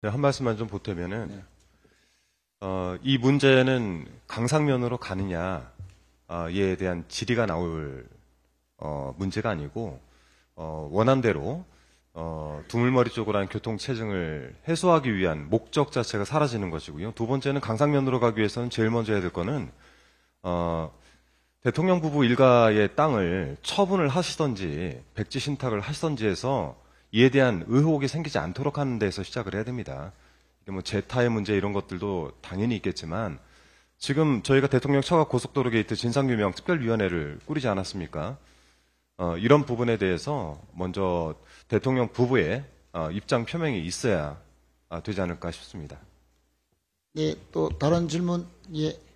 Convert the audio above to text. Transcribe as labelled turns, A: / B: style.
A: 네, 한 말씀만 좀 보태면은 네. 어, 이 문제는 강상면으로 가느냐 아, 에 대한 질의가 나올 어, 문제가 아니고 어, 원한대로 어, 두물머리 쪽으로 한 교통 체증을 해소하기 위한 목적 자체가 사라지는 것이고요. 두 번째는 강상면으로 가기 위해서는 제일 먼저 해야 될 거는 어, 대통령 부부 일가의 땅을 처분을 하시던지 백지 신탁을 하시던지 해서 이에 대한 의혹이 생기지 않도록 하는 데서 시작을 해야 됩니다. 이게 뭐 제타의 문제 이런 것들도 당연히 있겠지만 지금 저희가 대통령 처가 고속도로 게이트 진상규명 특별위원회를 꾸리지 않았습니까? 어, 이런 부분에 대해서 먼저 대통령 부부의 어, 입장 표명이 있어야 아, 되지 않을까 싶습니다.
B: 예, 또 다른 질문 예